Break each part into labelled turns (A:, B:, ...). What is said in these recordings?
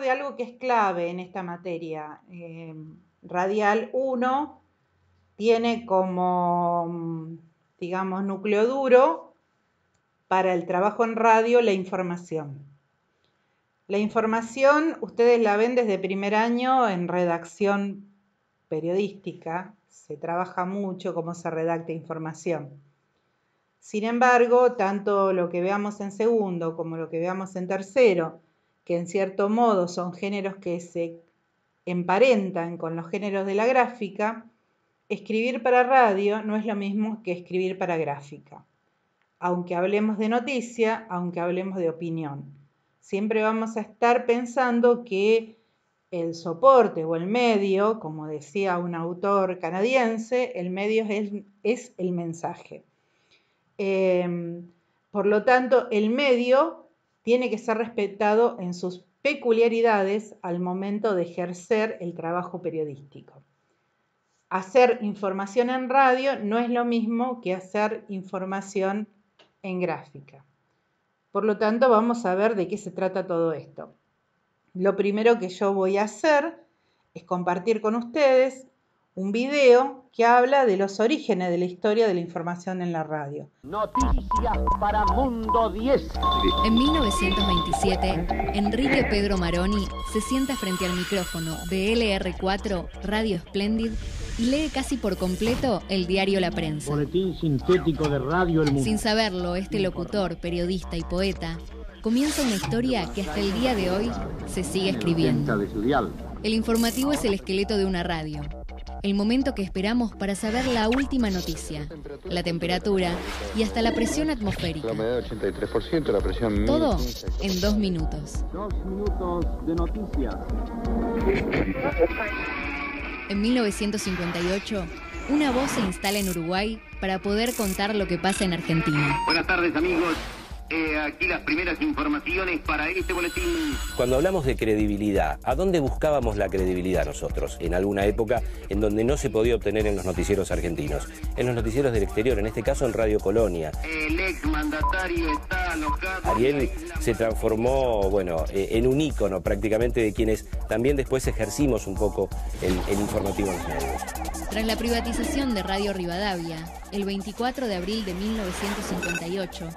A: de algo que es clave en esta materia. Eh, radial 1 tiene como, digamos, núcleo duro para el trabajo en radio la información. La información ustedes la ven desde primer año en redacción periodística, se trabaja mucho cómo se redacta información. Sin embargo, tanto lo que veamos en segundo como lo que veamos en tercero, que en cierto modo son géneros que se emparentan con los géneros de la gráfica, escribir para radio no es lo mismo que escribir para gráfica. Aunque hablemos de noticia, aunque hablemos de opinión, siempre vamos a estar pensando que el soporte o el medio, como decía un autor canadiense, el medio es, el mensaje. Em, por lo tanto, el medio tiene que ser respetado en sus peculiaridades al momento de ejercer el trabajo periodístico. Hacer información en radio no es lo mismo que hacer información en gráfica. Por lo tanto, vamos a ver de qué se trata todo esto. Lo primero que yo voy a hacer es compartir con ustedes un video que habla de los orígenes de la historia de la información en la radio. Noticias para Mundo 10. En 1927, Enrique Pedro Maroni se sienta frente al micrófono
B: de LR4 Radio Splendid y lee casi por completo el diario La Prensa.
C: Radio Sin
B: saberlo, este locutor, periodista y poeta comienza una historia que hasta el día de hoy se sigue escribiendo. El informativo es el esqueleto de una radio el momento que esperamos para saber la última noticia, la temperatura y hasta la presión atmosférica. Todo en dos minutos. Dos minutos de noticias. En 1958, una voz se instala en Uruguay para poder contar lo que pasa en Argentina. Buenas tardes amigos. Eh, aquí las primeras informaciones para este boletín.
C: Cuando hablamos de credibilidad, ¿a dónde buscábamos la credibilidad nosotros? En alguna época en donde no se podía obtener en los noticieros argentinos, en los noticieros del exterior, en este caso en Radio Colonia.
B: El ex mandatario está alojado. Ariel
C: se transformó, bueno, eh, en un ícono prácticamente de quienes también después ejercimos un poco el, el informativo en los medios.
B: Tras la privatización de Radio Rivadavia, el 24 de abril de 1958,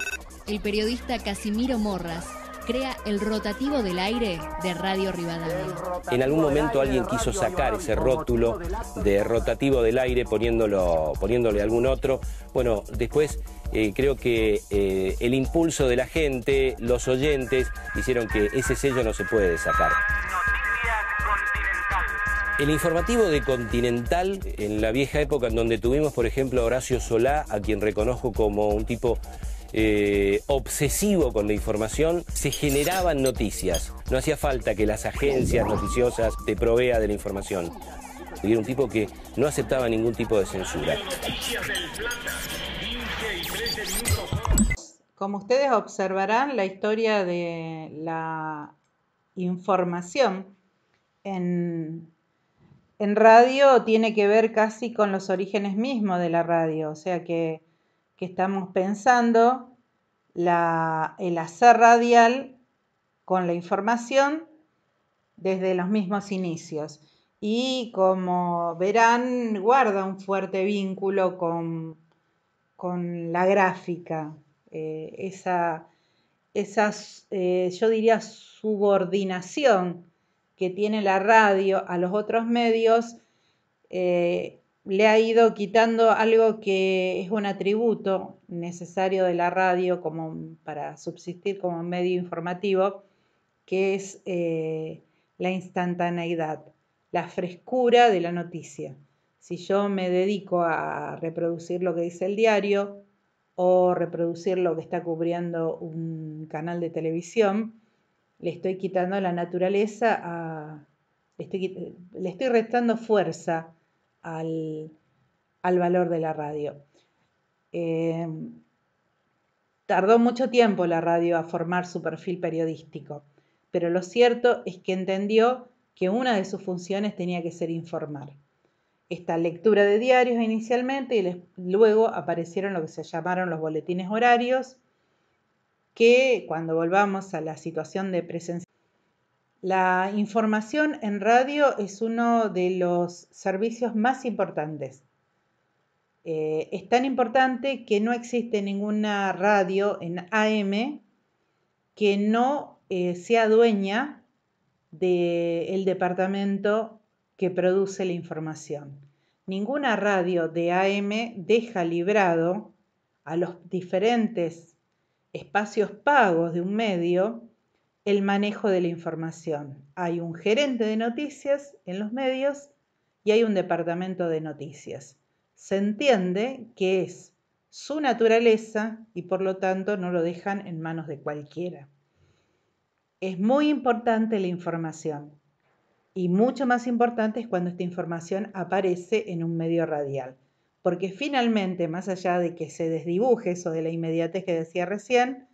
B: el periodista Casimiro Morras crea el rotativo del aire de Radio Rivadavia. En algún momento alguien quiso
C: sacar ese rótulo de rotativo del aire poniéndolo, poniéndole algún otro. Bueno, después eh, creo que eh, el impulso de la gente, los oyentes, hicieron que ese sello no se puede sacar. El informativo de Continental, en la vieja época en donde tuvimos, por ejemplo, a Horacio Solá, a quien reconozco como un tipo eh, obsesivo con la información, se generaban noticias. No hacía falta que las agencias noticiosas te provea de la información. Y era un tipo que no aceptaba ningún tipo de censura.
A: Como ustedes observarán, la historia de la información en, en radio tiene que ver casi con los orígenes mismos de la radio, o sea que que estamos pensando el hacer radial con la información desde los mismos inicios. Y como verán, guarda un fuerte vínculo con, con la gráfica, eh, esa, eh, yo diría, subordinación que tiene la radio a los otros medios eh, le ha ido quitando algo que es un atributo necesario de la radio como para subsistir como medio informativo, que es eh, la instantaneidad, la frescura de la noticia. Si yo me dedico a reproducir lo que dice el diario o reproducir lo que está cubriendo un canal de televisión, le estoy quitando la naturaleza, le, estoy, le estoy restando fuerza al, valor de la radio. Eh, tardó mucho tiempo la radio a formar su perfil periodístico, pero lo cierto es que entendió que una de sus funciones tenía que ser informar. Esta lectura de diarios inicialmente y luego aparecieron lo que se llamaron los boletines horarios, que cuando volvamos a la situación de presencia la información en radio es uno de los servicios más importantes. Eh, es tan importante que no existe ninguna radio en AM que no eh, sea dueña del departamento que produce la información. Ninguna radio de AM deja librado a los diferentes espacios pagos de un medio el manejo de la información. Hay un gerente de noticias en los medios y hay un departamento de noticias. Se entiende que es su naturaleza y por lo tanto no lo dejan en manos de cualquiera. Es muy importante la información y mucho más importante es cuando esta información aparece en un medio radial, porque finalmente, más allá de que se desdibuje eso de la inmediatez que decía recién,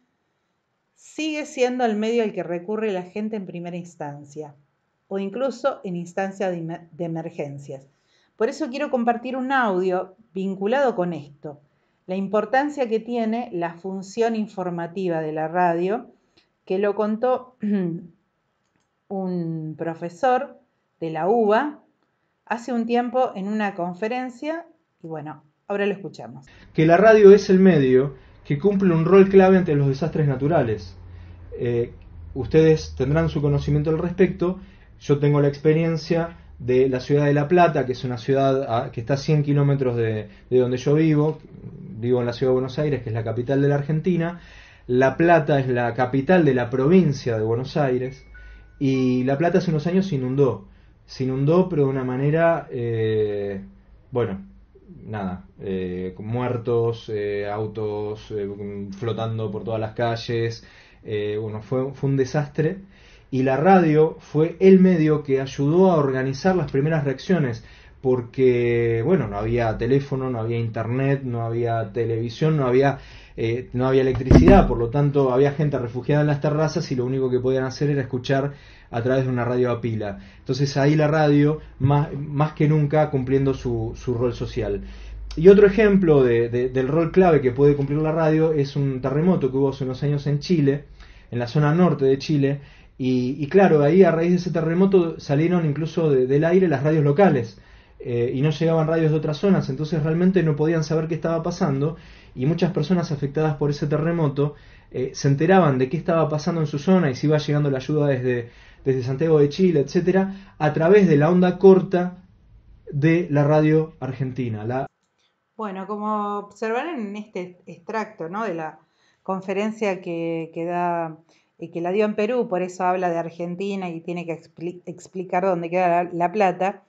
A: sigue siendo el medio al que recurre la gente en primera instancia o incluso en instancia de, emergencias. Por eso quiero compartir un audio vinculado con esto, la importancia que tiene la función informativa de la radio, que lo contó un profesor de la UBA hace un tiempo en una conferencia y bueno, ahora lo escuchamos.
D: Que la radio es el medio que cumple un rol clave ante los desastres naturales. Eh, ustedes tendrán su conocimiento al respecto. Yo tengo la experiencia de la ciudad de La Plata, que es una ciudad que está a 100 kilómetros de, donde yo vivo, vivo en la ciudad de Buenos Aires, que es la capital de la Argentina. La Plata es la capital de la provincia de Buenos Aires y La Plata hace unos años se inundó. Se inundó, pero de una manera, eh, bueno, nada, eh, muertos, eh, autos eh, flotando por todas las calles. bueno, fue, fue un desastre. Y la radio fue el medio que ayudó a organizar las primeras reacciones porque, bueno, no había teléfono, no había internet, no había televisión, no había eh, no había electricidad, por lo tanto había gente refugiada en las terrazas y lo único que podían hacer era escuchar a través de una radio a pila. Entonces ahí la radio, más, que nunca, cumpliendo su, su rol social. Y otro ejemplo del rol clave que puede cumplir la radio es un terremoto que hubo hace unos años en Chile, en la zona norte de Chile, y, claro, ahí a raíz de ese terremoto salieron incluso del aire las radios locales. Eh, y no llegaban radios de otras zonas, entonces realmente no podían saber qué estaba pasando y muchas personas afectadas por ese terremoto eh, se enteraban de qué estaba pasando en su zona y si iba llegando la ayuda desde, desde Santiago de Chile, etcétera, a través de la onda corta de la radio argentina. La...
A: Bueno, como observaron en este extracto ¿no? de la conferencia que, da eh, que la dio en Perú, por eso habla de Argentina y tiene que explicar dónde queda la, plata.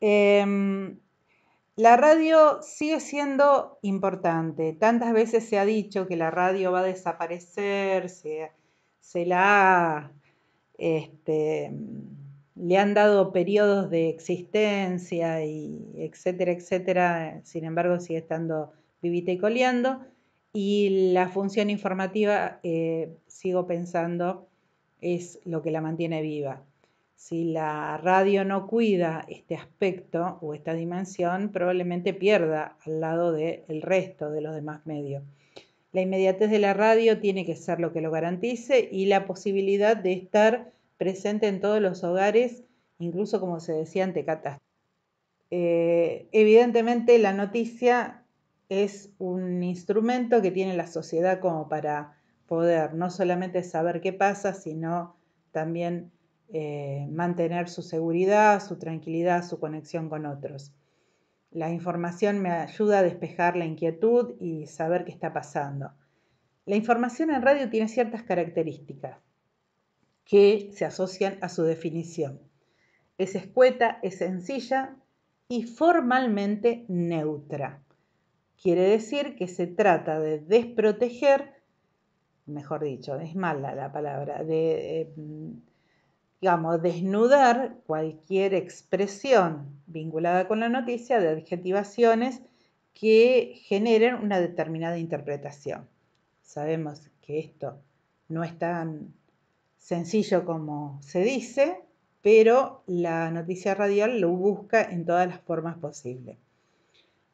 A: Em, la radio sigue siendo importante. Tantas veces se ha dicho que la radio va a desaparecer, se, la este, le han dado periodos de existencia y etcétera, etcétera. Sin embargo, sigue estando vivita y coleando. Y la función informativa, eh, sigo pensando, es lo que la mantiene viva si la radio no cuida este aspecto o esta dimensión, probablemente pierda al lado del el resto de los demás medios. La inmediatez de la radio tiene que ser lo que lo garantice y la posibilidad de estar presente en todos los hogares, incluso como se decía ante catástrofes. Eh, evidentemente la noticia es un instrumento que tiene la sociedad como para poder no solamente saber qué pasa, sino también eh, mantener su seguridad, su tranquilidad, su conexión con otros. La información me ayuda a despejar la inquietud y saber qué está pasando. La información en radio tiene ciertas características que se asocian a su definición. Es escueta, es sencilla y formalmente neutra. Quiere decir que se trata de desproteger, mejor dicho, es mala la palabra, de... Eh, digamos, desnudar cualquier expresión vinculada con la noticia de adjetivaciones que generen una determinada interpretación. Sabemos que esto no es tan sencillo como se dice, pero la noticia radial lo busca en todas las formas posibles.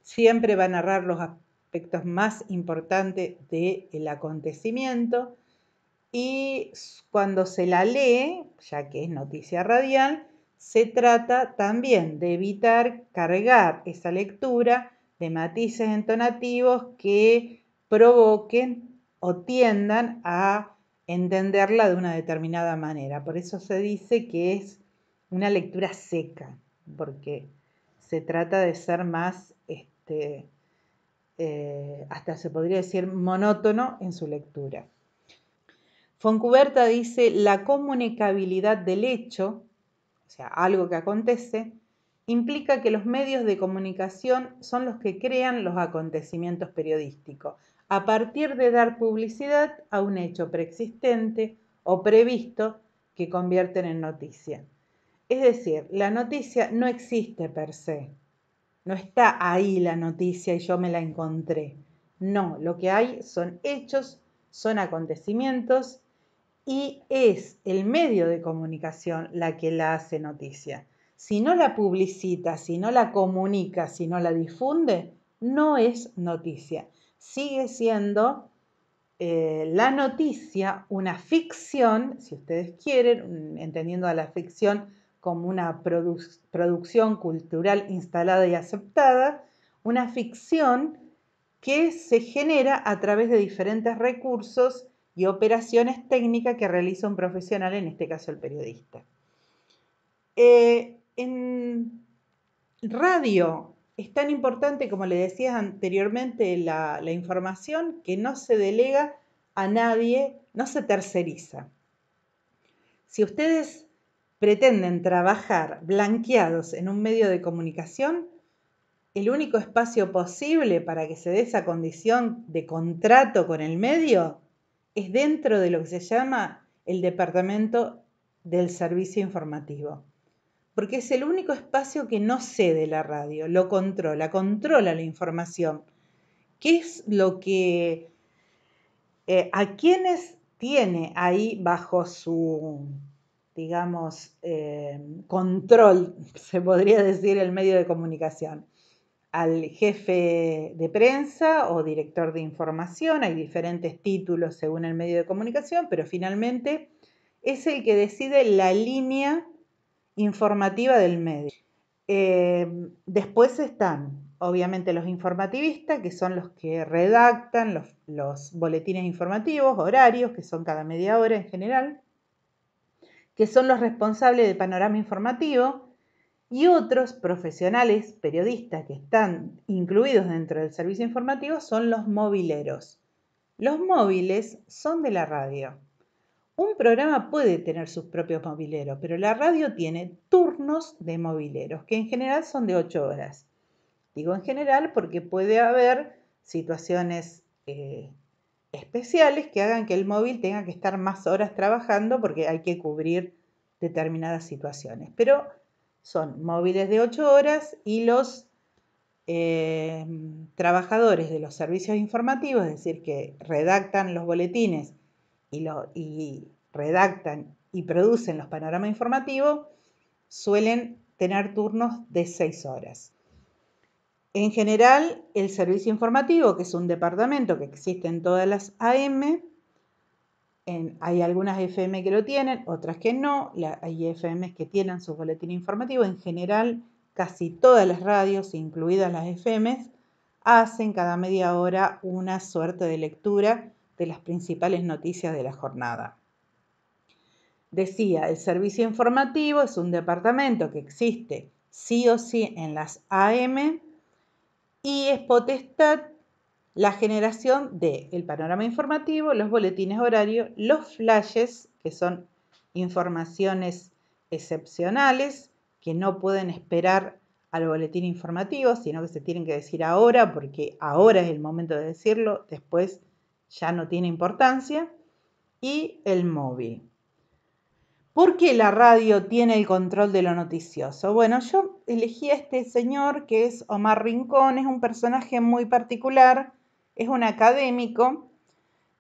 A: Siempre va a narrar los aspectos más importantes del acontecimiento, y cuando se la lee, ya que es noticia radial, se trata también de evitar cargar esa lectura de matices entonativos que provoquen o tiendan a entenderla de una determinada manera. Por eso se dice que es una lectura seca, porque se trata de ser más, este, eh, hasta se podría decir, monótono en su lectura. Foncuberta dice la comunicabilidad del hecho, o sea, algo que acontece, implica que los medios de comunicación son los que crean los acontecimientos periodísticos, a partir de dar publicidad a un hecho preexistente o previsto que convierten en noticia. Es decir, la noticia no existe per se, no está ahí la noticia y yo me la encontré. No, lo que hay son hechos, son acontecimientos y es el medio de comunicación la que la hace noticia. Si no la publicita, si no la comunica, si no la difunde, no es noticia. Sigue siendo eh, la noticia una ficción, si ustedes quieren, entendiendo a la ficción como una producción cultural instalada y aceptada, una ficción que se genera a través de diferentes recursos y operaciones técnicas que realiza un profesional, en este caso el periodista. Eh, en radio es tan importante, como le decía anteriormente, la, la información que no se delega a nadie, no se terceriza. Si ustedes pretenden trabajar blanqueados en un medio de comunicación, el único espacio posible para que se dé esa condición de contrato con el medio es dentro de lo que se llama el Departamento del Servicio Informativo, porque es el único espacio que no cede la radio, lo controla, controla la información. ¿Qué es lo que... Eh, a quienes tiene ahí bajo su, digamos, eh, control, se podría decir, el medio de comunicación? al jefe de prensa o director de información, hay diferentes títulos según el medio de comunicación, pero finalmente es el que decide la línea informativa del medio. Eh, después están, obviamente, los informativistas, que son los que redactan los, boletines informativos, horarios, que son cada media hora en general, que son los responsables del panorama informativo, y otros profesionales, periodistas que están incluidos dentro del servicio informativo son los mobileros. Los móviles son de la radio. Un programa puede tener sus propios mobileros, pero la radio tiene turnos de mobileros, que en general son de 8 horas. Digo en general porque puede haber situaciones eh, especiales que hagan que el móvil tenga que estar más horas trabajando porque hay que cubrir determinadas situaciones. Pero son móviles de 8 horas y los eh, trabajadores de los servicios informativos, es decir, que redactan los boletines y, y redactan y producen los panoramas informativos, suelen tener turnos de 6 horas. En general, el servicio informativo, que es un departamento que existe en todas las AM, hay algunas FM que lo tienen, otras que no. hay FM que tienen su boletín informativo. En general, casi todas las radios, incluidas las FM, hacen cada media hora una suerte de lectura de las principales noticias de la jornada. Decía, el servicio informativo es un departamento que existe sí o sí en las AM y es potestad la generación del panorama informativo, los boletines horarios, los flashes, que son informaciones excepcionales que no pueden esperar al boletín informativo, sino que se tienen que decir ahora, porque ahora es el momento de decirlo, después ya no tiene importancia, y el móvil. ¿Por qué la radio tiene el control de lo noticioso? Bueno, yo elegí a este señor que es Omar Rincón, es un personaje muy particular es un académico,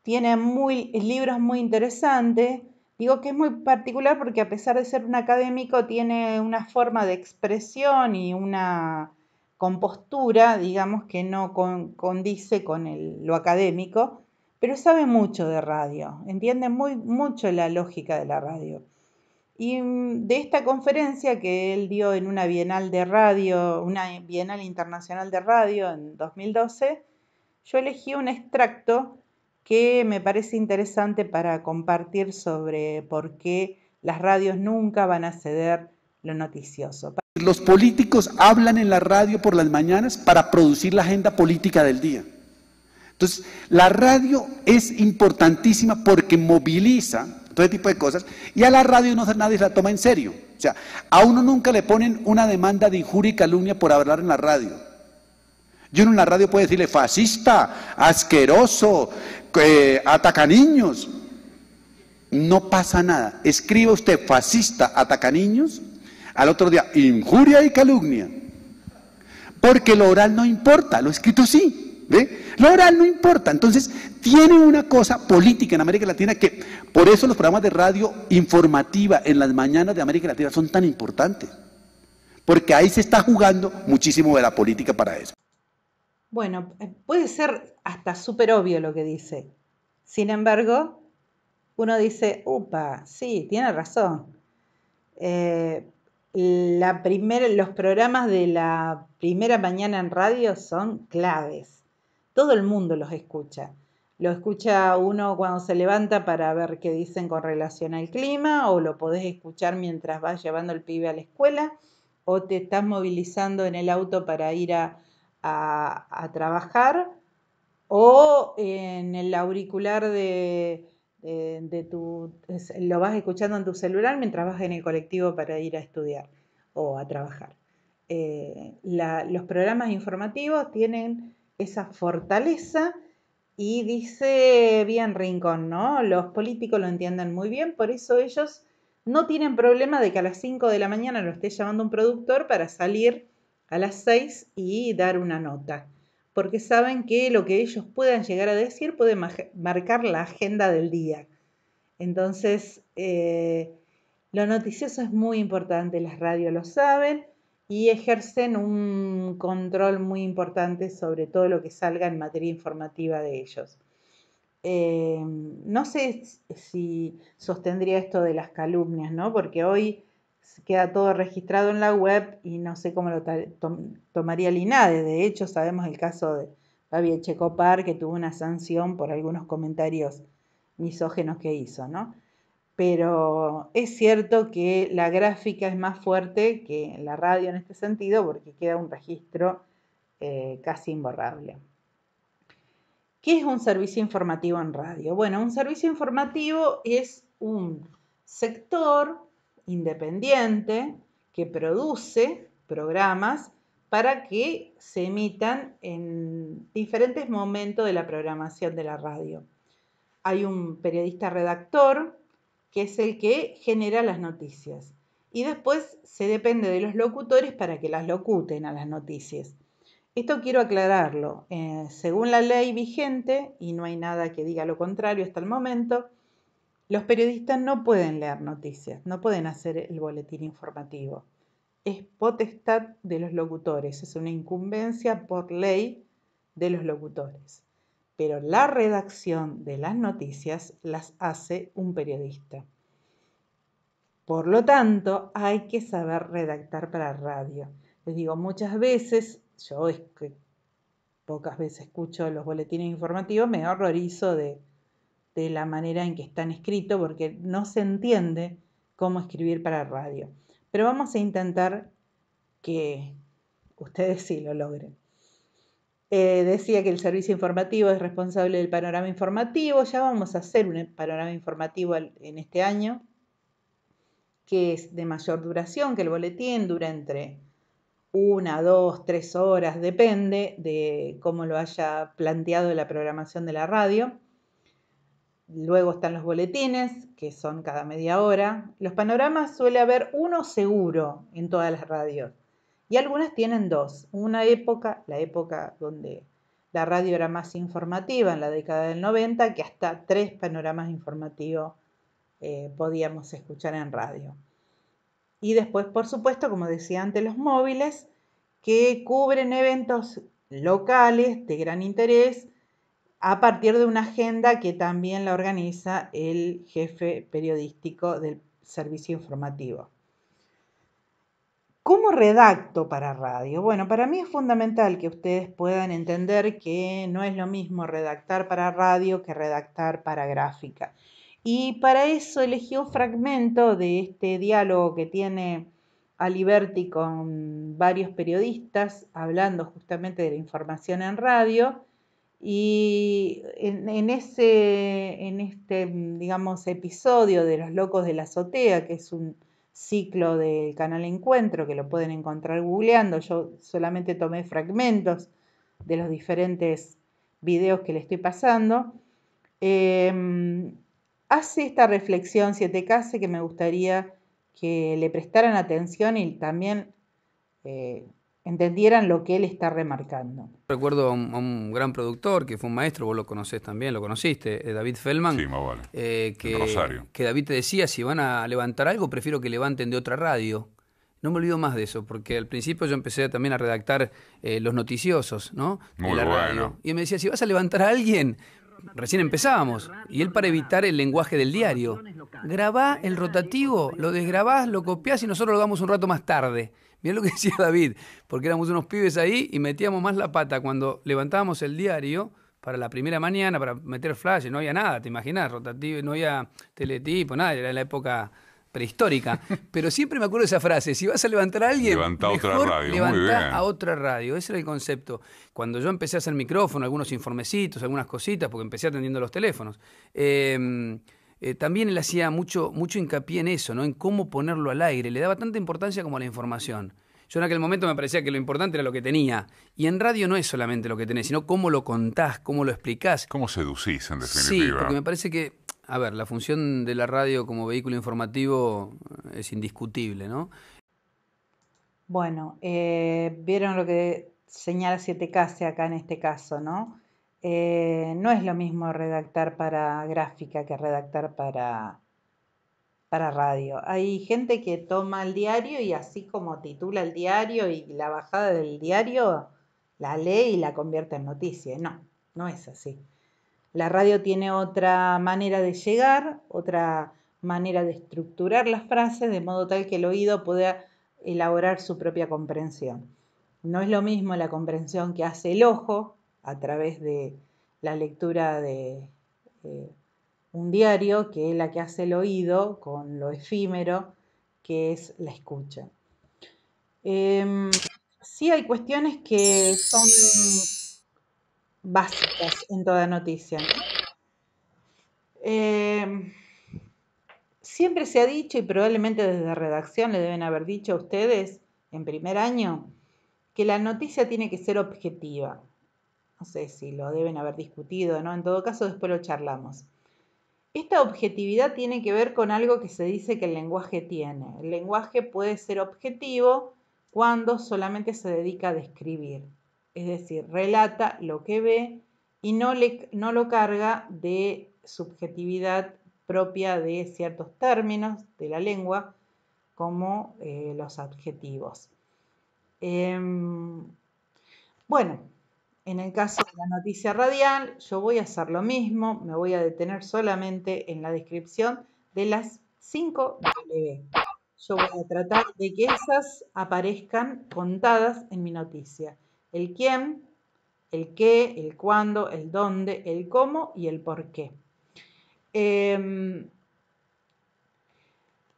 A: tiene muy, libros muy interesantes. Digo que es muy particular porque a pesar de ser un académico, tiene una forma de expresión y una compostura, digamos, que no condice con lo académico, pero sabe mucho de radio, entiende muy, mucho la lógica de la radio. Y mm, de esta conferencia que él dio en una Bienal de Radio, una Bienal Internacional de Radio en 2012, yo elegí un extracto que me parece interesante para compartir sobre por qué las radios nunca van a ceder lo noticioso. Los
E: políticos hablan en la radio por las mañanas para producir la agenda política del día. Entonces, la radio es importantísima porque moviliza todo tipo de cosas y a la radio no nadie la toma en serio. O sea, a uno nunca le ponen una demanda de injuria y calumnia por hablar en la radio. Yo en una radio puedo decirle fascista, asqueroso, que eh, ataca niños. No pasa nada. Escribe usted fascista, ataca niños. Al otro día, injuria y calumnia. Porque lo oral no importa, lo escrito sí. Lo oral no importa. Entonces, tiene una cosa política en América Latina que por eso los programas de radio informativa en las mañanas de América Latina son tan importantes. Porque ahí se está jugando muchísimo de la política para eso.
A: Bueno, eh, puede ser hasta súper obvio lo que dice. Sin embargo, uno dice, upa, sí, tiene razón. Eh, los programas de la primera mañana en radio son claves. Todo el mundo los escucha. Lo escucha uno cuando se levanta para ver qué dicen con relación al clima, o lo podés escuchar mientras vas llevando el pibe a la escuela, o te estás movilizando en el auto para ir a a, trabajar o en el auricular de, tu, lo vas escuchando en tu celular mientras vas en el colectivo para ir a estudiar o a trabajar. Eh, los programas informativos tienen esa fortaleza y dice bien Rincón, ¿no? Los políticos lo entienden muy bien, por eso ellos no tienen problema de que a las 5 de la mañana lo esté llamando un productor para salir a las 6 y dar una nota, porque saben que lo que ellos puedan llegar a decir puede marcar la agenda del día. Entonces, eh, lo noticioso es muy importante, las radios lo saben y ejercen un control muy importante sobre todo lo que salga en materia informativa de ellos. Eh, no sé si sostendría esto de las calumnias, ¿no? Porque hoy queda todo registrado en la web y no sé cómo lo tomaría el INADE. De hecho, sabemos el caso de Fabi Checopar, que tuvo una sanción por algunos comentarios misógenos que hizo, Pero es cierto que la gráfica es más fuerte que la radio en este sentido porque queda un registro eh, casi imborrable. ¿Qué es un servicio informativo en radio? Bueno, un servicio informativo es un sector independiente que produce programas para que se emitan en diferentes momentos de la programación de la radio. Hay un periodista redactor que es el que genera las noticias y después se depende de los locutores para que las locuten a las noticias. Esto quiero aclararlo. Eh, según la ley vigente, y no hay nada que diga lo contrario hasta el momento, los periodistas no pueden leer noticias, no pueden hacer el boletín informativo. Es potestad de los locutores, es una incumbencia por ley de los locutores. Pero la redacción de las noticias las hace un periodista. Por lo tanto, hay que saber redactar para radio. Les digo, muchas veces, yo es que pocas veces escucho los boletines informativos, me horrorizo de de la manera en que están escritos porque no se entiende cómo escribir para radio. Pero vamos a intentar que ustedes sí lo logren. Eh, decía que el servicio informativo es responsable del panorama informativo. Ya vamos a hacer un panorama informativo en este año, que es de mayor duración, que el boletín dura entre una, dos, tres horas, depende de cómo lo haya planteado la programación de la radio. Luego están los boletines, que son cada media hora. Los panoramas suele haber uno seguro en todas las radios. Y algunas tienen dos. Una época, la época donde la radio era más informativa, en la década del 90, que hasta tres panoramas informativos eh, podíamos escuchar en radio. Y después, por supuesto, como decía antes, los móviles, que cubren eventos locales de gran interés a partir de una agenda que también la organiza el jefe periodístico del servicio informativo. ¿Cómo redacto para radio? Bueno, para mí es fundamental que ustedes puedan entender que no es lo mismo redactar para radio que redactar para gráfica. Y para eso elegí un fragmento de este diálogo que tiene Aliberti con varios periodistas hablando justamente de la información en radio y en, ese, en este, digamos, episodio de Los Locos de la Azotea, que es un ciclo del canal Encuentro, que lo pueden encontrar googleando, yo solamente tomé fragmentos de los diferentes videos que le estoy pasando, em, hace esta reflexión siete k que me gustaría que le prestaran atención y también eh, entendieran lo que él está remarcando.
E: Recuerdo a un, gran productor que fue un maestro, vos lo conocés también, lo conociste, eh, David Feldman. Eh, que, que David te decía, si van a levantar algo, prefiero que levanten de otra radio. No me olvido más de eso, porque al principio yo empecé también a redactar eh, los noticiosos, ¿no? Muy bueno. Y me decía, si vas a levantar a alguien, recién empezábamos. Y él para evitar el lenguaje del diario, grabá el rotativo, lo desgrabás, lo copiás y nosotros lo damos un rato más tarde. Mirá lo que decía David, porque éramos unos pibes ahí y metíamos más la pata cuando levantábamos el diario para la primera mañana, para meter flash, no había nada, te imaginas, rotativo, no había teletipo, nada, era la época prehistórica. Pero siempre me acuerdo de esa frase, si vas a levantar a alguien, levanta otra radio, muy bien. a otra radio, ese era el concepto. Cuando yo empecé a hacer micrófono, algunos informecitos, algunas cositas, porque empecé atendiendo los teléfonos, em, eh, también él hacía mucho, mucho hincapié en eso, ¿no? en cómo ponerlo al aire. Le daba tanta importancia como a la información. Yo en aquel momento me parecía que lo importante era lo que tenía. Y en radio no es solamente lo que tenés, sino cómo lo contás, cómo lo explicás. ¿Cómo seducís, en definitiva? Sí, porque me parece que, a ver, la función de la radio como vehículo informativo eh, es indiscutible, ¿no?
A: Bueno, eh, vieron lo que señala 7 acá en este caso, ¿no? Eh, no es lo mismo redactar para gráfica que redactar para, para radio. Hay gente que toma el diario y así como titula el diario y la bajada del diario, la lee y la convierte en noticia. No, no es así. La radio tiene otra manera de llegar, otra manera de estructurar las frases, de modo tal que el oído pueda elaborar su propia comprensión. No es lo mismo la comprensión que hace el ojo, a través de la lectura de un diario, que es la que hace el oído con lo efímero que es la escucha. Em, sí hay cuestiones que son básicas en toda noticia. Em, siempre se ha dicho, y probablemente desde redacción le deben haber dicho a ustedes en primer año, que la noticia tiene que ser objetiva no sé si lo deben haber discutido, ¿no? En todo caso, después lo charlamos. Esta objetividad tiene que ver con algo que se dice que el lenguaje tiene. El lenguaje puede ser objetivo cuando solamente se dedica a describir, es decir, relata lo que ve y no, le, no lo carga de subjetividad propia de ciertos términos de la lengua como eh, los adjetivos. Em, bueno, en el caso de la noticia radial, yo voy a hacer lo mismo, me voy a detener solamente en la descripción de las 5 W. Yo voy a tratar de que esas aparezcan contadas en mi noticia. El quién, el qué, el cuándo, el dónde, el cómo y el por qué. Em,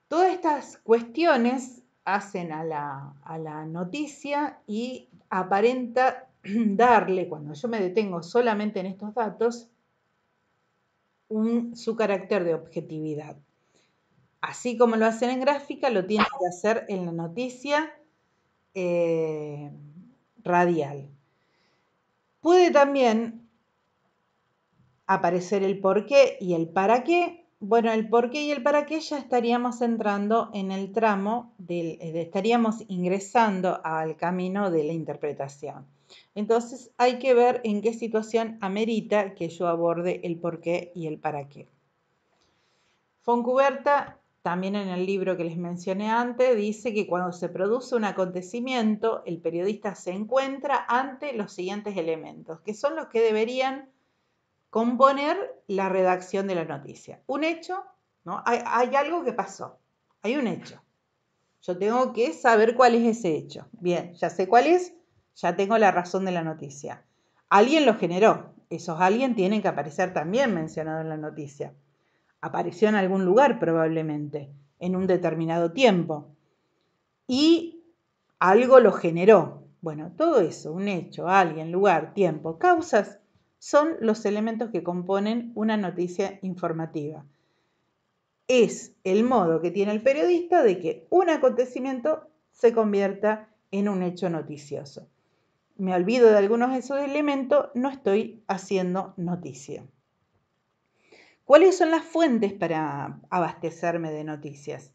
A: todas estas cuestiones hacen a la noticia y aparenta darle, cuando yo me detengo solamente en estos datos, su carácter de objetividad. Así como lo hacen en gráfica, lo tienen que hacer en la noticia eh, radial. Puede también aparecer el por qué y el para qué. Bueno, el por qué y el para qué ya estaríamos entrando en el tramo, eh, estaríamos ingresando al camino de la interpretación. Entonces hay que ver en qué situación amerita que yo aborde el por qué y el para qué. Foncuberta, también en el libro que les mencioné antes, dice que cuando se produce un acontecimiento, el periodista se encuentra ante los siguientes elementos, que son los que deberían componer la redacción de la noticia. Un hecho, ¿no? hay algo que pasó, hay un hecho. Yo tengo que saber cuál es ese hecho. Bien, ya sé cuál es, ya tengo la razón de la noticia. Alguien lo generó. Esos alguien tienen que aparecer también mencionado en la noticia. Apareció en algún lugar probablemente, en un determinado tiempo. Y algo lo generó. Bueno, todo eso, un hecho, alguien, lugar, tiempo, causas, son los elementos que componen una noticia informativa. Es el modo que tiene el periodista de que un acontecimiento se convierta en un hecho noticioso me olvido de algunos de esos elementos, no estoy haciendo noticia. ¿Cuáles son las fuentes para abastecerme de noticias?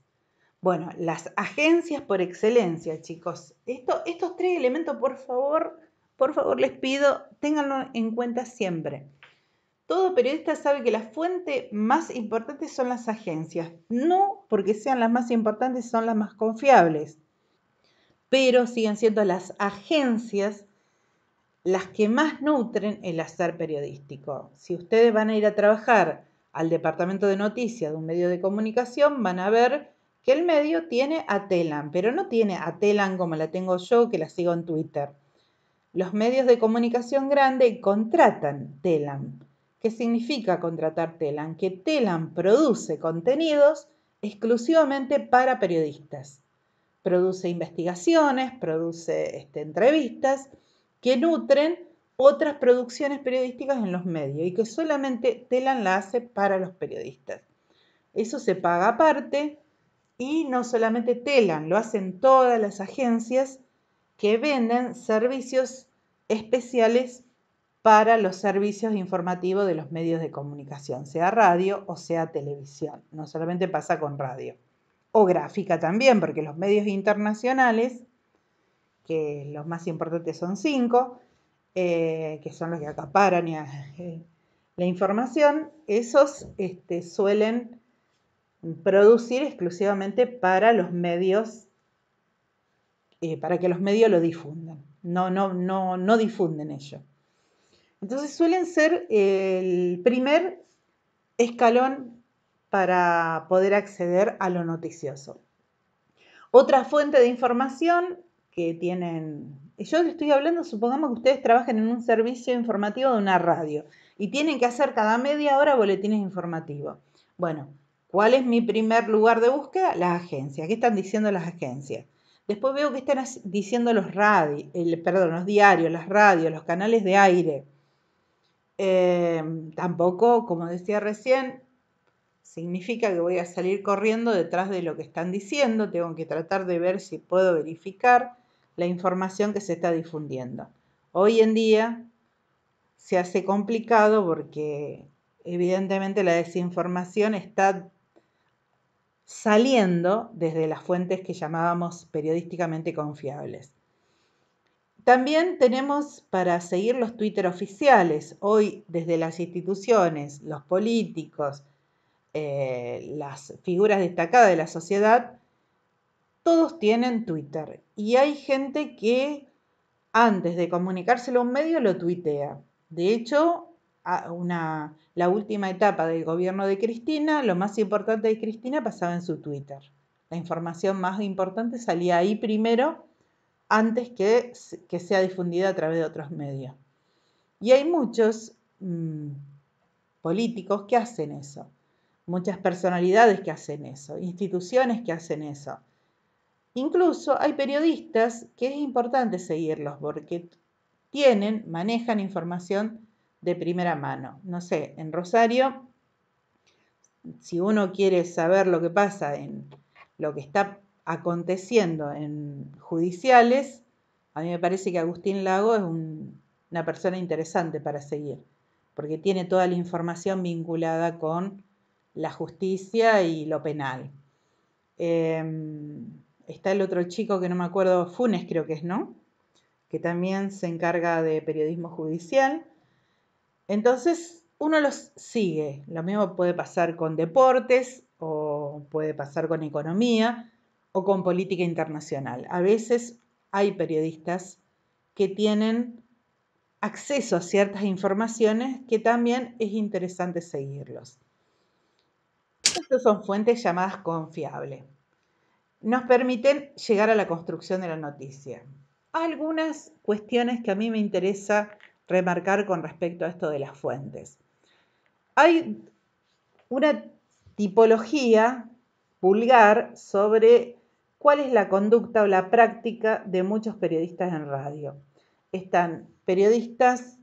A: Bueno, las agencias por excelencia, chicos. estos tres elementos, por favor, por favor les pido, tenganlo en cuenta siempre. Todo periodista sabe que la fuente más importante son las agencias. No porque sean las más importantes, son las más confiables. Pero siguen siendo las agencias las que más nutren el hacer periodístico. Si ustedes van a ir a trabajar al departamento de noticias de un medio de comunicación, van a ver que el medio tiene a Telan, pero no tiene a Telan como la tengo yo, que la sigo en Twitter. Los medios de comunicación grande contratan Telan. ¿Qué significa contratar Telan? Que Telan produce contenidos exclusivamente para periodistas. Produce investigaciones, produce este, entrevistas que nutren otras producciones periodísticas en los medios y que solamente Telan la hace para los periodistas. Eso se paga aparte y no solamente Telan, lo hacen todas las agencias que venden servicios especiales para los servicios informativos de los medios de comunicación, sea radio o sea televisión. No solamente pasa con radio. O gráfica también, porque los medios internacionales que los más importantes son cinco, eh, que son los que acaparan eh, la información, esos este, suelen producir exclusivamente para los medios, eh, para que los medios lo difundan. No, no, no, no difunden ello. Entonces suelen ser el primer escalón para poder acceder a lo noticioso. Otra fuente de información que tienen... Yo les estoy hablando, supongamos que ustedes trabajan en un servicio informativo de una radio y tienen que hacer cada media hora boletines informativos. Bueno, ¿cuál es mi primer lugar de búsqueda? Las agencias. ¿Qué están diciendo las agencias? Después veo que están diciendo los, perdón, los diarios, las radios, los canales de aire. Em, tampoco, como decía recién, significa que voy a salir corriendo detrás de lo que están diciendo. Tengo que tratar de ver si puedo verificar la información que se está difundiendo. Hoy en día se hace complicado porque evidentemente la desinformación está saliendo desde las fuentes que llamábamos periodísticamente confiables. También tenemos para seguir los Twitter oficiales, hoy desde las instituciones, los políticos, eh, las figuras destacadas de la sociedad, todos tienen Twitter y hay gente que antes de comunicárselo a un medio lo tuitea. De hecho, la última etapa del gobierno de Cristina, lo más importante de Cristina pasaba en su Twitter. La información más importante salía ahí primero antes que, sea difundida a través de otros medios. Y hay muchos mm, políticos que hacen eso, muchas personalidades que hacen eso, instituciones que hacen eso. Incluso hay periodistas que es importante seguirlos porque tienen, manejan información de primera mano. No sé, en Rosario, si uno quiere saber lo que pasa en lo que está aconteciendo en judiciales, a mí me parece que Agustín Lago es una persona interesante para seguir, porque tiene toda la información vinculada con la justicia y lo penal. Em, está el otro chico que no me acuerdo, Funes creo que es, ¿no? Que también se encarga de periodismo judicial. Entonces, uno los sigue. Lo mismo puede pasar con deportes o puede pasar con economía o con política internacional. A veces hay periodistas que tienen acceso a ciertas informaciones que también es interesante seguirlos. Estas son fuentes llamadas confiables nos permiten llegar a la construcción de la noticia. Algunas cuestiones que a mí me interesa remarcar con respecto a esto de las fuentes. Hay una tipología vulgar sobre cuál es la conducta o la práctica de muchos periodistas en radio. Están periodistas,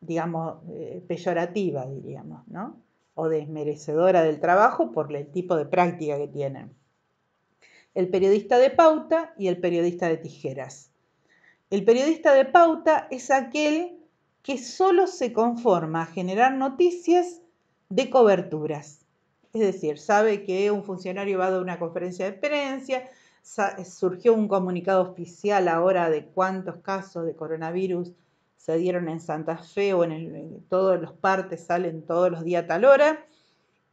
A: digamos, eh, peyorativa, diríamos, ¿no? O desmerecedora del trabajo por el tipo de práctica que tienen el periodista de pauta y el periodista de tijeras. El periodista de pauta es aquel que solo se conforma a generar noticias de coberturas. Es decir, sabe que un funcionario va a dar una conferencia de prensa, surgió un comunicado oficial ahora de cuántos casos de coronavirus se dieron en Santa Fe o en, todas en todos los partes, salen todos los días a tal hora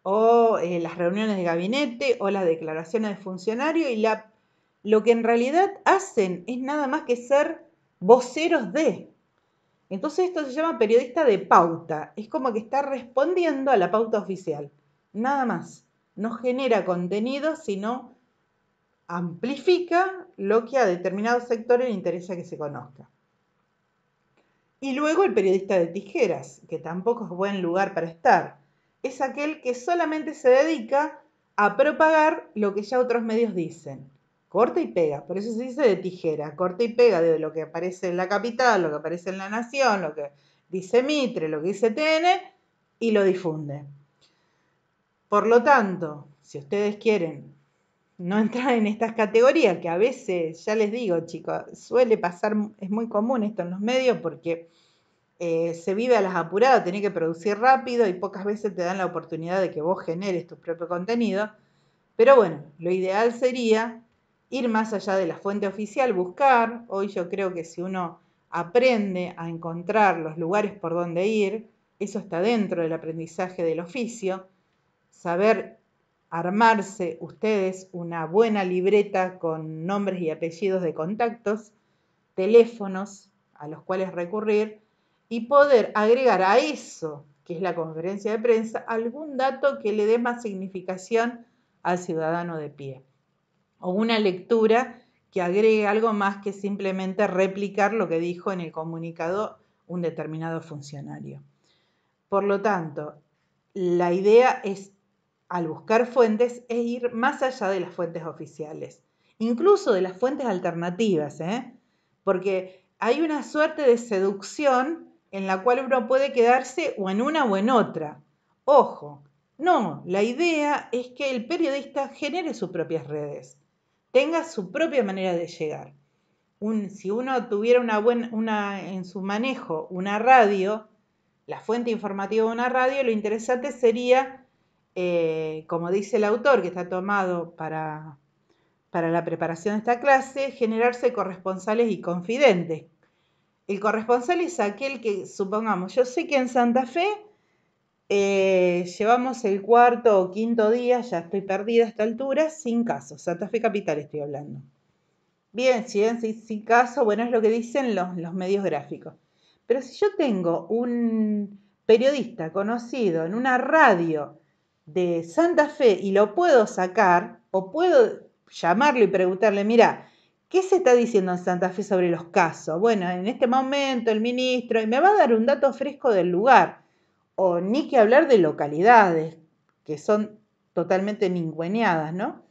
A: o eh, las reuniones de gabinete o las declaraciones de funcionario y la, lo que en realidad hacen es nada más que ser voceros de. Entonces esto se llama periodista de pauta, es como que está respondiendo a la pauta oficial, nada más. No genera contenido, sino amplifica lo que a determinados sectores le interesa que se conozca. Y luego el periodista de tijeras, que tampoco es buen lugar para estar es aquel que solamente se dedica a propagar lo que ya otros medios dicen. Corta y pega, por eso se dice de tijera, corta y pega de lo que aparece en la capital, lo que aparece en la nación, lo que dice Mitre, lo que dice TN, y lo difunde. Por lo tanto, si ustedes quieren no entrar en estas categorías, que a veces, ya les digo chicos, suele pasar, es muy común esto en los medios porque eh, se vive a las apuradas, tenés que producir rápido y pocas veces te dan la oportunidad de que vos generes tu propio contenido. Pero bueno, lo ideal sería ir más allá de la fuente oficial, buscar. Hoy yo creo que si uno aprende a encontrar los lugares por donde ir, eso está dentro del aprendizaje del oficio, saber armarse ustedes una buena libreta con nombres y apellidos de contactos, teléfonos a los cuales recurrir y poder agregar a eso, que es la conferencia de prensa, algún dato que le dé más significación al ciudadano de pie. O una lectura que agregue algo más que simplemente replicar lo que dijo en el comunicado un determinado funcionario. Por lo tanto, la idea es, al buscar fuentes, es ir más allá de las fuentes oficiales, incluso de las fuentes alternativas, ¿eh? porque hay una suerte de seducción en la cual uno puede quedarse o en una o en otra. Ojo, no, la idea es que el periodista genere sus propias redes, tenga su propia manera de llegar. si uno tuviera una en su manejo una radio, la fuente informativa de una radio, lo interesante sería, eh, como dice el autor que está tomado para, para la preparación de esta clase, generarse corresponsales y confidentes, el corresponsal es aquel que, supongamos, yo sé que en Santa Fe eh, llevamos el cuarto o quinto día, ya estoy perdida a esta altura, sin caso, Santa Fe Capital estoy hablando. Bien, si sin, caso, bueno, es lo que dicen los, los medios gráficos. Pero si yo tengo un periodista conocido en una radio de Santa Fe y lo puedo sacar, o puedo llamarlo y preguntarle, mira, ¿Qué se está diciendo en Santa Fe sobre los casos? Bueno, en este momento el ministro, me va a dar un dato fresco del lugar, o ni que hablar de localidades, que son totalmente ningüeñadas, ¿no?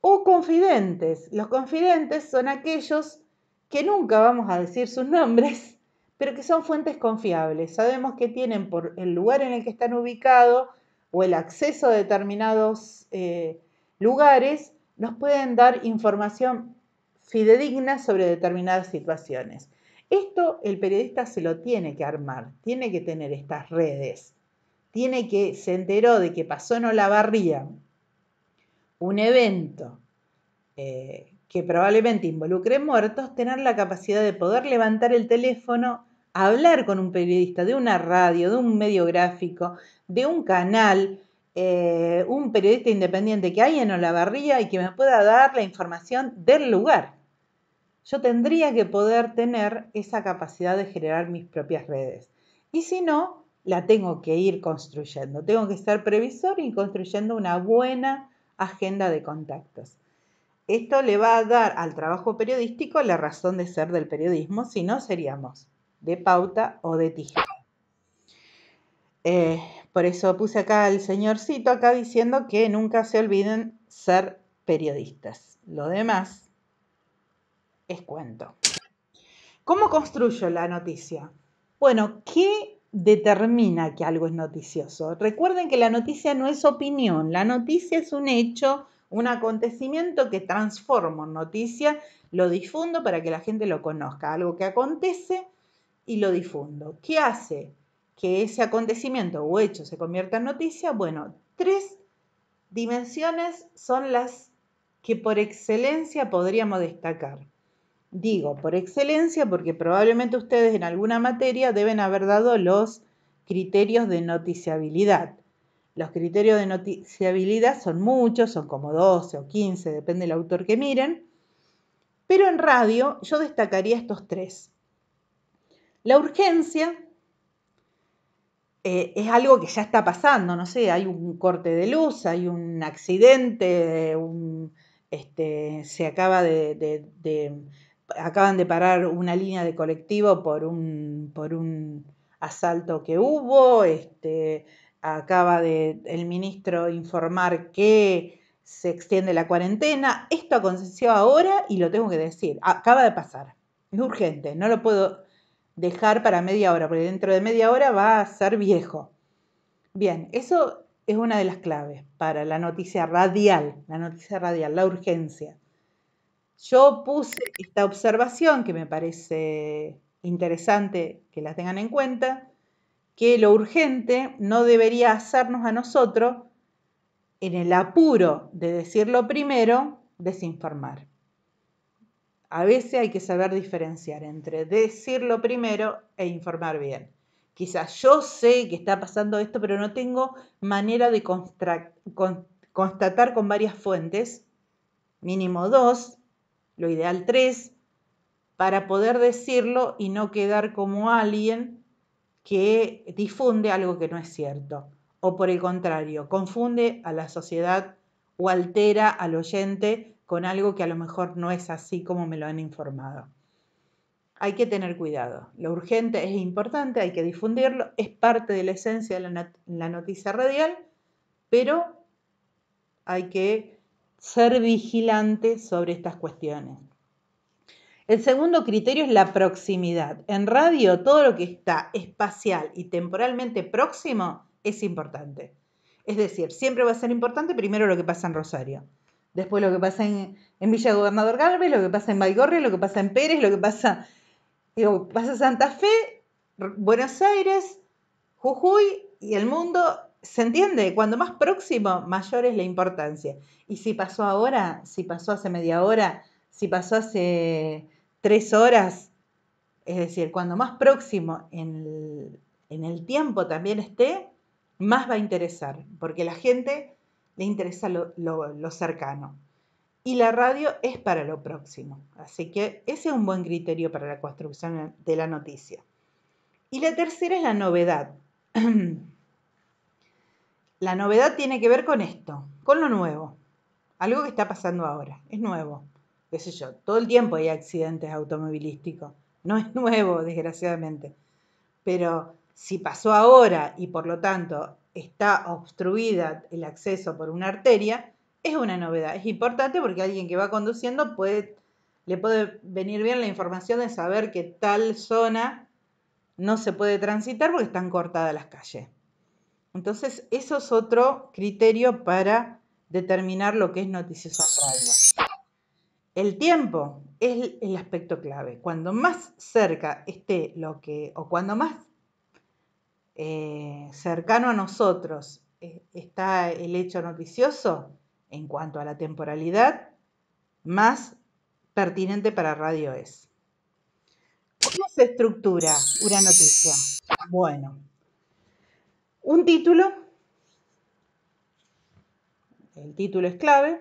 A: O confidentes. Los confidentes son aquellos que nunca vamos a decir sus nombres, pero que son fuentes confiables. Sabemos que tienen por el lugar en el que están ubicados o el acceso a determinados eh, lugares, nos pueden dar información fidedigna sobre determinadas situaciones. Esto el periodista se lo tiene que armar, tiene que tener estas redes, tiene que, se enteró de que pasó en Olavarría un evento eh, que probablemente involucre muertos, tener la capacidad de poder levantar el teléfono, hablar con un periodista de una radio, de un medio gráfico, de un canal, eh, un periodista independiente que hay en Olavarría y que me pueda dar la información del lugar. Yo tendría que poder tener esa capacidad de generar mis propias redes. Y si no, la tengo que ir construyendo. Tengo que ser previsor y construyendo una buena agenda de contactos. Esto le va a dar al trabajo periodístico la razón de ser del periodismo, si no seríamos de pauta o de tijera. Eh, por eso puse acá al señorcito acá diciendo que nunca se olviden ser periodistas. Lo demás es cuento. ¿Cómo construyo la noticia? Bueno, ¿qué determina que algo es noticioso? Recuerden que la noticia no es opinión, la noticia es un hecho, un acontecimiento que transformo en noticia, lo difundo para que la gente lo conozca, algo que acontece y lo difundo. ¿Qué hace? que ese acontecimiento o hecho se convierta en noticia, bueno, tres dimensiones son las que por excelencia podríamos destacar. Digo por excelencia porque probablemente ustedes en alguna materia deben haber dado los criterios de noticiabilidad. Los criterios de noticiabilidad son muchos, son como 12 o 15, depende del autor que miren. Pero en radio yo destacaría estos tres. La urgencia, eh, es algo que ya está pasando, no sé, hay un corte de luz, hay un accidente, este, se acaba de, acaban de parar una línea de colectivo por un, por un asalto que hubo, este, acaba de el ministro informar que se extiende la cuarentena, esto aconteció ahora y lo tengo que decir, acaba de pasar, es urgente, no lo puedo dejar para media hora, porque dentro de media hora va a ser viejo. Bien, eso es una de las claves para la noticia radial, la noticia radial, la urgencia. Yo puse esta observación que me parece interesante que la tengan en cuenta, que lo urgente no debería hacernos a nosotros, en el apuro de decirlo primero, desinformar. A veces hay que saber diferenciar entre decirlo primero e informar bien. Quizás yo sé que está pasando esto, pero no tengo manera de constatar con varias fuentes, mínimo dos, lo ideal tres, para poder decirlo y no quedar como alguien que difunde algo que no es cierto. O por el contrario, confunde a la sociedad o altera al oyente con algo que a lo mejor no es así como me lo han informado. Hay que tener cuidado. Lo urgente es importante, hay que difundirlo, es parte de la esencia de la, noticia radial, pero hay que ser vigilante sobre estas cuestiones. El segundo criterio es la proximidad. En radio todo lo que está espacial y temporalmente próximo es importante. Es decir, siempre va a ser importante primero lo que pasa en Rosario. Después lo que pasa en, en Villa Gobernador Galvez, lo que pasa en Baigorria, lo que pasa en Pérez, lo que pasa, en pasa Santa Fe, Buenos Aires, Jujuy y el mundo. ¿Se entiende? Cuando más próximo, mayor es la importancia. Y si pasó ahora, si pasó hace media hora, si pasó hace tres horas, es decir, cuando más próximo en en el tiempo también esté, más va a interesar, porque la gente le interesa lo, cercano. Y la radio es para lo próximo. Así que ese es un buen criterio para la construcción de la noticia. Y la tercera es la novedad. la novedad tiene que ver con esto, con lo nuevo. Algo que está pasando ahora. Es nuevo. Qué sé yo, todo el tiempo hay accidentes automovilísticos. No es nuevo, desgraciadamente. Pero si pasó ahora y por lo tanto está obstruida el acceso por una arteria, es una novedad. Es importante porque alguien que va conduciendo puede, le puede venir bien la información de saber que tal zona no se puede transitar porque están cortadas las calles. Entonces, eso es otro criterio para determinar lo que es noticia radio. El tiempo es el aspecto clave. Cuando más cerca esté lo que, o cuando más eh, cercano a nosotros eh, está el hecho noticioso en cuanto a la temporalidad, más pertinente para radio es. ¿Cómo se estructura una noticia? Bueno, un título, el título es clave,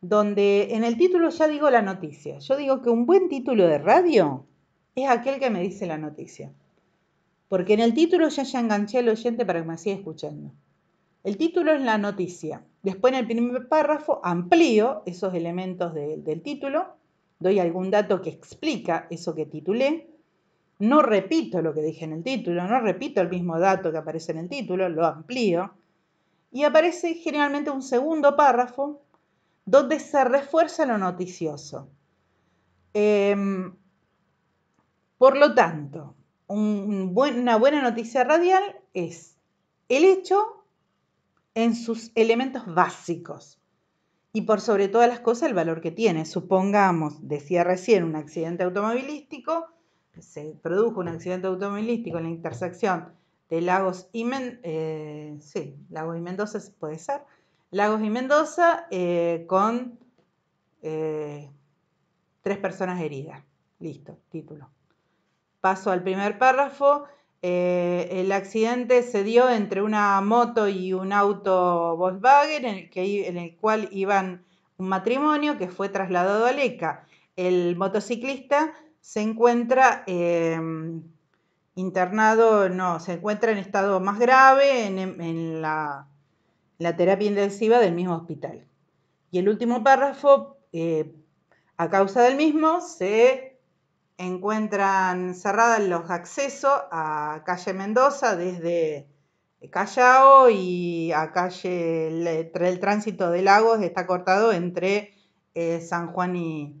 A: donde en el título ya digo la noticia. Yo digo que un buen título de radio es aquel que me dice la noticia. Porque en el título ya, ya enganché al oyente para que me siga escuchando. El título es la noticia. Después en el primer párrafo amplío esos elementos del título, doy algún dato que explica eso que titulé, no repito lo que dije en el título, no repito el mismo dato que aparece en el título, lo amplío, y aparece generalmente un segundo párrafo donde se refuerza lo noticioso. Em, por lo tanto, una buena noticia radial es el hecho en sus elementos básicos y por sobre todas las cosas el valor que tiene. Supongamos, decía recién, un accidente automovilístico, se produjo un accidente automovilístico en la intersección de Lagos y, eh, sí, Lagos y Mendoza, puede ser, Lagos y Mendoza eh, con eh, tres personas heridas. Listo, título. Paso al primer párrafo. Eh, el accidente se dio entre una moto y un auto Volkswagen en el, cual iban un matrimonio que fue trasladado a ECA. El motociclista se encuentra em, internado, no, se encuentra en estado más grave em, en, la, terapia intensiva del mismo hospital. Y el último párrafo, eh, a causa del mismo, se encuentran cerradas los accesos a calle Mendoza desde Callao y a calle el, tránsito de Lagos está cortado entre eh, San Juan y,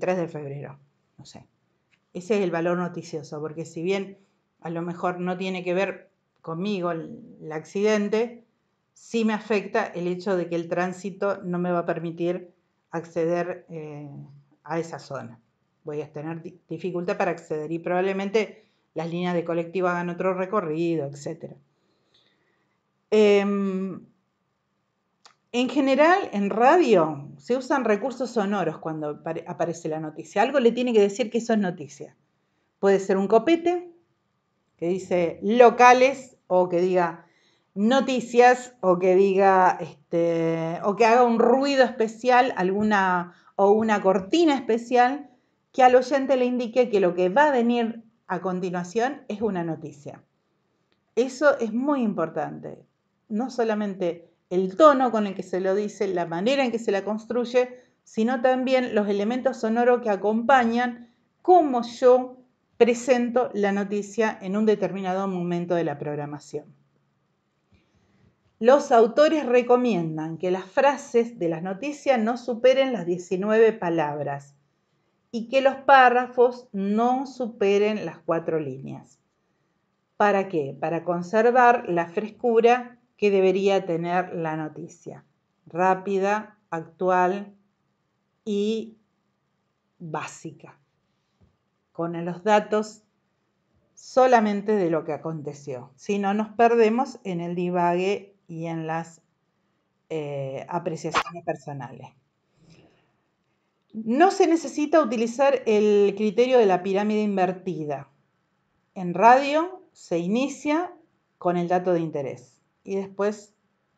A: 3 de febrero. No sé. Ese es el valor noticioso, porque si bien a lo mejor no tiene que ver conmigo el, accidente, sí me afecta el hecho de que el tránsito no me va a permitir acceder eh, a esa zona voy a tener dificultad para acceder y probablemente las líneas de colectivo hagan otro recorrido, etc. Em, en general, en radio se usan recursos sonoros cuando aparece la noticia. Algo le tiene que decir que eso es noticia. Puede ser un copete que dice locales o que diga noticias o que diga este, o que haga un ruido especial, alguna o una cortina especial que al oyente le indique que lo que va a venir a continuación es una noticia. Eso es muy importante. No solamente el tono con el que se lo dice, la manera en que se la construye, sino también los elementos sonoros que acompañan cómo yo presento la noticia en un determinado momento de la programación. Los autores recomiendan que las frases de las noticias no superen las 19 palabras y que los párrafos no superen las cuatro líneas. ¿Para qué? Para conservar la frescura que debería tener la noticia. Rápida, actual y básica. Con los datos solamente de lo que aconteció. Si no, nos perdemos en el divague y en las eh, apreciaciones personales. No se necesita utilizar el criterio de la pirámide invertida. En radio se inicia con el dato de interés y después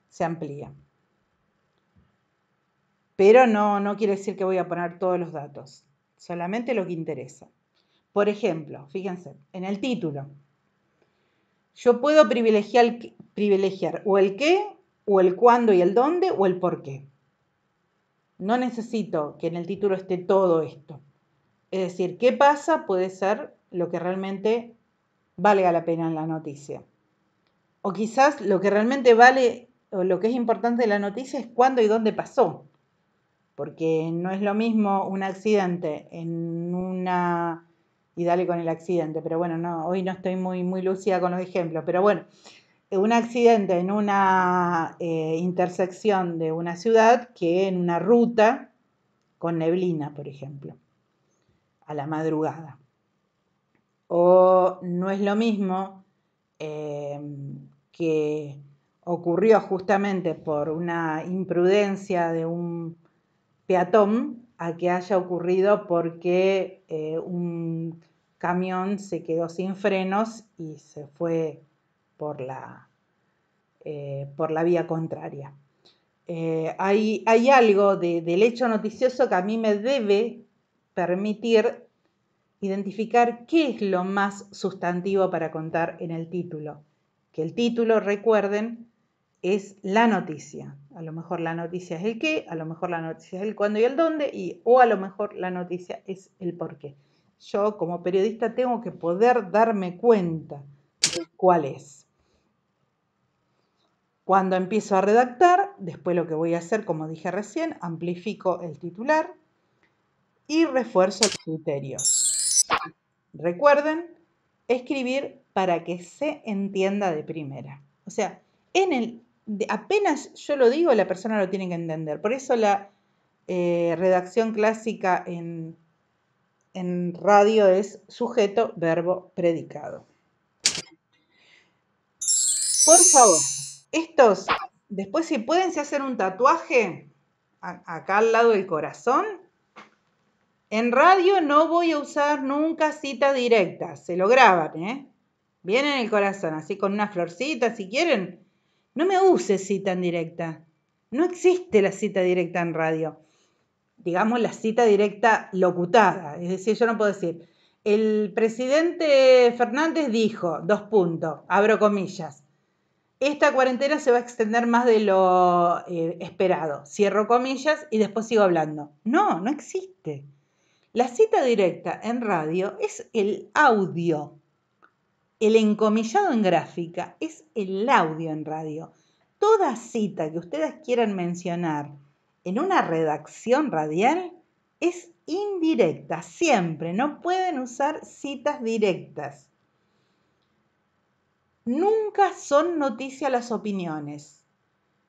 A: se amplía. Pero no, no quiere decir que voy a poner todos los datos, solamente lo que interesa. Por ejemplo, fíjense, en el título, yo puedo privilegiar, privilegiar o el qué, o el cuándo y el dónde, o el por qué no necesito que en el título esté todo esto. Es decir, qué pasa puede ser lo que realmente valga la pena en la noticia. O quizás lo que realmente vale o lo que es importante de la noticia es cuándo y dónde pasó. Porque no es lo mismo un accidente en una... Y dale con el accidente, pero bueno, no, hoy no estoy muy, muy lúcida con los ejemplos, pero bueno, un accidente en una eh, intersección de una ciudad que en una ruta con neblina, por ejemplo, a la madrugada. O no es lo mismo em, que ocurrió justamente por una imprudencia de un peatón a que haya ocurrido porque eh, un camión se quedó sin frenos y se fue por la, eh, por la vía contraria. Eh, hay, algo del hecho noticioso que a mí me debe permitir identificar qué es lo más sustantivo para contar en el título. Que el título, recuerden, es la noticia. A lo mejor la noticia es el qué, a lo mejor la noticia es el cuándo y el dónde, y, o a lo mejor la noticia es el por qué. Yo como periodista tengo que poder darme cuenta de cuál es. Cuando empiezo a redactar, después lo que voy a hacer, como dije recién, amplifico el titular y refuerzo el criterio. Recuerden, escribir para que se entienda de primera. O sea, en el, apenas yo lo digo, la persona lo tiene que entender. Por eso la eh, redacción clásica en, en radio es sujeto, verbo, predicado. Por favor, estos, después si pueden, se un tatuaje acá al lado del corazón. En radio no voy a usar nunca cita directa, se lo graban, ¿eh? Bien en el corazón, así con una florcita, si quieren. No me use cita en directa. No existe la cita directa en radio. Digamos la cita directa locutada. Es decir, yo no puedo decir, el presidente Fernández dijo, dos puntos, abro comillas, esta cuarentena se va a extender más de lo eh, esperado. Cierro comillas y después sigo hablando. No, no existe. La cita directa en radio es el audio. El encomillado en gráfica es el audio en radio. Toda cita que ustedes quieran mencionar en una redacción radial es indirecta, siempre. No pueden usar citas directas. Nunca son noticias las opiniones.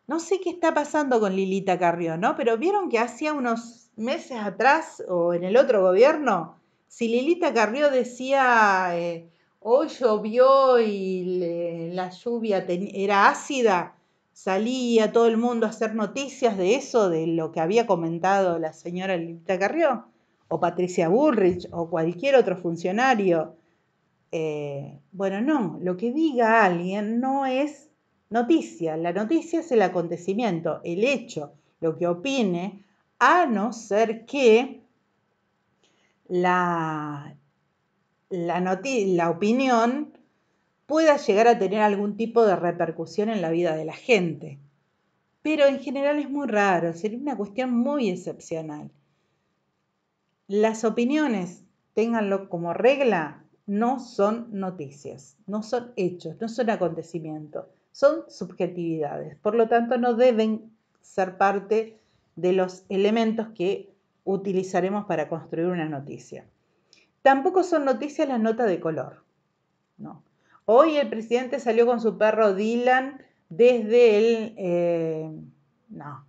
A: No sé qué está pasando con Lilita Carrió, ¿no? Pero vieron que hacía unos meses atrás o en el otro gobierno, si Lilita Carrió decía, eh, hoy llovió y la lluvia era ácida, salía todo el mundo a hacer noticias de eso, de lo que había comentado la señora Lilita Carrió, o Patricia Bullrich, o cualquier otro funcionario eh, bueno, no, lo que diga alguien no es noticia, la noticia es el acontecimiento, el hecho, lo que opine, a no ser que la, la, la opinión pueda llegar a tener algún tipo de repercusión en la vida de la gente. Pero en general es muy raro, sería una cuestión muy excepcional. Las opiniones, ténganlo como regla, no son noticias, no son hechos, no son acontecimientos, son subjetividades. Por lo tanto, no deben ser parte de los elementos que utilizaremos para construir una noticia. Tampoco son noticias las notas de color. No. Hoy el presidente salió con su perro Dylan desde el... Eh, no,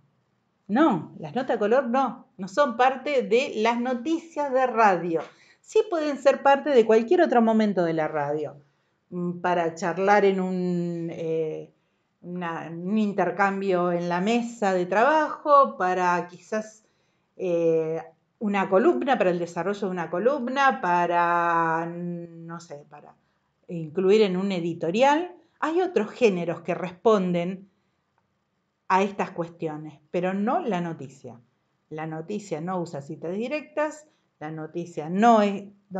A: no, las notas de color no, no son parte de las noticias de radio sí pueden ser parte de cualquier otro momento de la radio, mm, para charlar en eh, un, intercambio en la mesa de trabajo, para quizás eh, una columna, para el desarrollo de una columna, para, mm, no sé, para incluir en un editorial. Hay otros géneros que responden a estas cuestiones, pero no la noticia. La noticia no usa citas directas, la noticia no,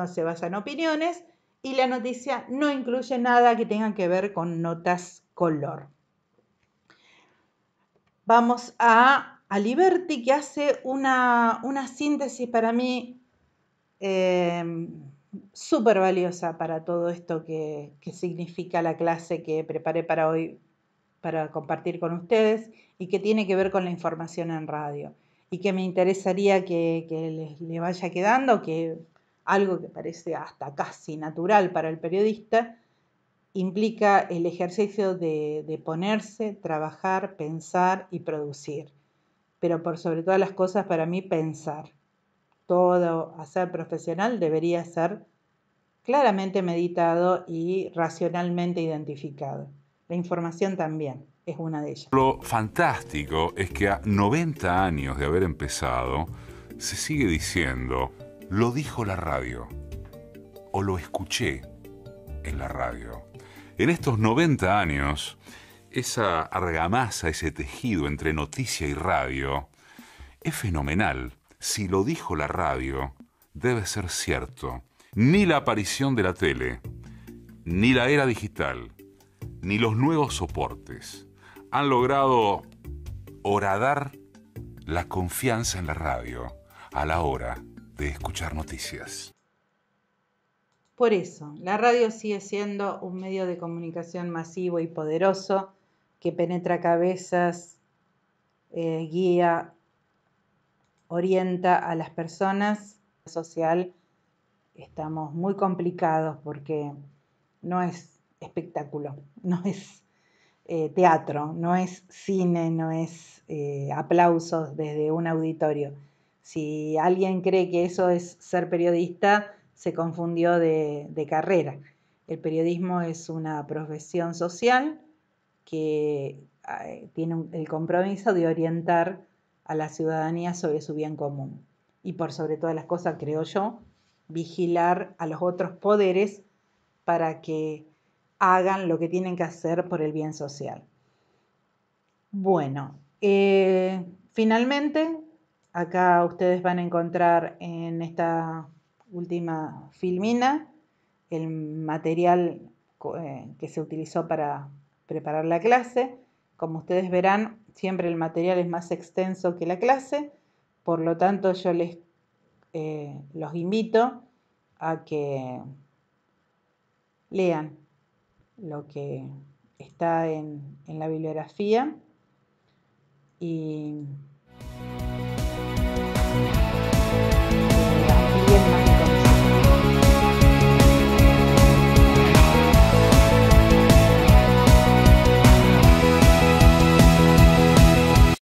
A: se basa en opiniones y la noticia no incluye nada que tenga que ver con notas color. Vamos a, a que hace una, síntesis para mí em, súper valiosa para todo esto que significa la clase que preparé para hoy para compartir con ustedes y que tiene que ver con la información en radio y que me interesaría que, les le, vaya quedando, que algo que parece hasta casi natural para el periodista, implica el ejercicio de, de, ponerse, trabajar, pensar y producir. Pero por sobre todas las cosas, para mí, pensar. Todo hacer profesional debería ser claramente meditado y racionalmente identificado. La información también una de ellas.
E: Lo fantástico es que a 90 años de haber empezado, se sigue diciendo, lo dijo la radio o lo escuché
B: en la radio.
E: En estos 90 años, esa argamasa, ese tejido entre noticia y radio, es fenomenal. Si lo dijo la radio, debe ser cierto. Ni la aparición de la tele, ni la era digital,
B: ni los nuevos soportes, han logrado horadar la confianza en la radio a la hora de escuchar noticias.
A: Por eso, la radio sigue siendo un medio de comunicación masivo y poderoso que penetra cabezas, eh, guía, orienta a las personas. Social estamos muy complicados porque no es espectáculo, no es eh, teatro, no es cine, no es eh, aplausos desde un auditorio. Si alguien cree que eso es ser periodista, se confundió de, carrera. El periodismo es una profesión social que eh, tiene el compromiso de orientar a la ciudadanía sobre su bien común. Y por sobre todas las cosas, creo yo, vigilar a los otros poderes para que hagan lo que tienen que hacer por el bien social. Bueno, eh, finalmente, acá ustedes van a encontrar en esta última filmina el material eh, que se utilizó para preparar la clase. Como ustedes verán, siempre el material es más extenso que la clase, por lo tanto yo les eh, los invito a que lean lo que está en, en la bibliografía y